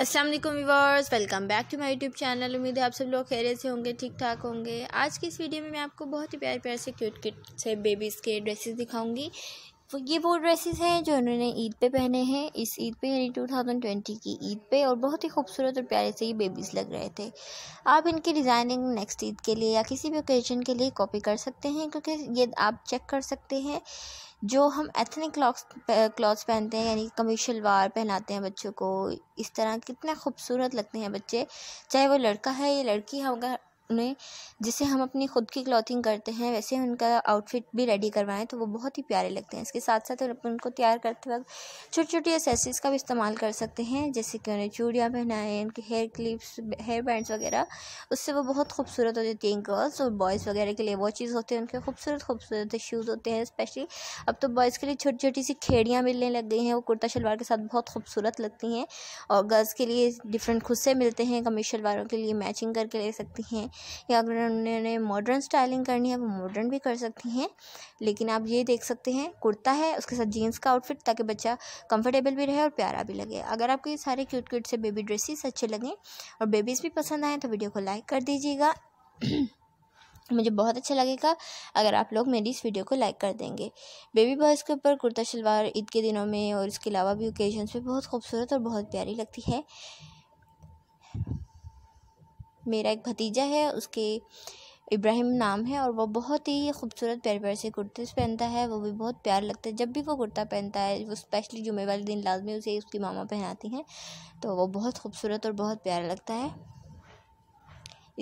Aslam viewers welcome back to my YouTube channel उम्मीद है आप सब लोग खैरियत से होंगे ठीक ठाक होंगे आज की इस वीडियो में मैं आपको बहुत ही प्यार प्यार से क्यूट किट से बेबीज़ के ड्रेसेस दिखाऊंगी ये वो ड्रेसेस हैं जो इन्होंने ईद पे पहने हैं इस ईद पे यानी टू थाउजेंड ट्वेंटी की ईद पे और बहुत ही खूबसूरत और प्यारे से ये बेबीज़ लग रहे थे आप इनके डिज़ाइनिंग नेक्स्ट ईद के लिए या किसी भी ओकेजन के लिए कॉपी कर सकते हैं क्योंकि ये आप चेक कर सकते हैं जो हम एथनिक क्लॉथ्स क्लॉथ्स पहनते हैं यानी कमी शलवार पहनाते हैं बच्चों को इस तरह कितने खूबसूरत लगते हैं बच्चे चाहे वो लड़का है या लड़की है में जिसे हम अपनी ख़ुद की क्लॉथिंग करते हैं वैसे उनका आउटफिट भी रेडी करवाएं तो वो बहुत ही प्यारे लगते हैं इसके साथ साथ उनको तैयार करते वक्त छोटी छोटी एसेसरीज़ का भी इस्तेमाल कर सकते हैं जैसे कि उन्हें चूड़ियाँ पहनाएं उनके हेयर क्लिप्स हेयर बैंड्स वगैरह उससे वो बहुत खूबसूरत हो जाती हैं गर्ल्स और बॉयज़ वगैरह के लिए वॉचेज़ होते हैं उनके खूबसूरत खूबसूरत शूज़ होते हैं स्पेशली अब तो बॉयज़ के लिए छोटी छोटी सी खेड़ियाँ मिलने लग गई हैं वो कुर्ता शलवार के साथ बहुत खूबसूरत लगती हैं और गर्ल्स के लिए डिफरेंट खुद मिलते हैं कमीज शलवारों के लिए मैचिंग करके ले सकती हैं या अगर उन्होंने मॉडर्न स्टाइलिंग करनी है वो मॉडर्न भी कर सकती हैं लेकिन आप ये देख सकते हैं कुर्ता है उसके साथ जीन्स का आउटफिट ताकि बच्चा कंफर्टेबल भी रहे और प्यारा भी लगे अगर आपको ये सारे क्यूट क्यूट से बेबी ड्रेसेस अच्छे लगें और बेबीज़ भी पसंद आएँ तो वीडियो को लाइक कर दीजिएगा मुझे बहुत अच्छा लगेगा अगर आप लोग मेरी इस वीडियो को लाइक कर देंगे बेबी बॉयज़ के ऊपर कुर्ता शलवार ईद के दिनों में और इसके अलावा भी ओकेजन्स पे बहुत खूबसूरत और बहुत प्यारी लगती है मेरा एक भतीजा है उसके इब्राहिम नाम है और वो बहुत ही खूबसूरत प्यार प्यार से कुर्तीज़ पहनता है वो भी बहुत प्यार लगता है जब भी वो कुर्ता पहनता है वो स्पेशली जुमे वाले दिन लाजमी उसे उसकी मामा पहनाती हैं तो वो बहुत खूबसूरत और बहुत प्यारा लगता है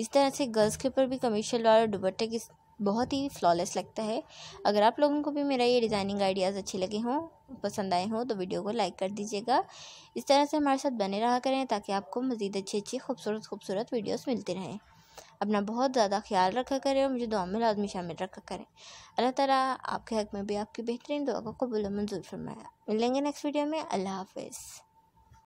इस तरह से गर्ल्स के ऊपर भी कमीशल वाले दुपट्टे की बहुत ही फ्लॉलेस लगता है अगर आप लोगों को भी मेरा ये डिज़ाइनिंग आइडियाज़ अच्छे लगे हों पसंद आए हों तो वीडियो को लाइक कर दीजिएगा इस तरह से हमारे साथ बने रहा करें ताकि आपको मज़ीद अच्छी अच्छी खूबसूरत खूबसूरत वीडियोस मिलती रहें अपना बहुत ज़्यादा ख्याल रखा करें और मुझे दुआ में लाजमी शामिल रखा करें अल्लाह तला आपके हक में भी आपकी बेहतरीन दुआ को कबूल मंजूर फरमाया मिलेंगे नेक्स्ट वीडियो में अल्लाह हाफिज़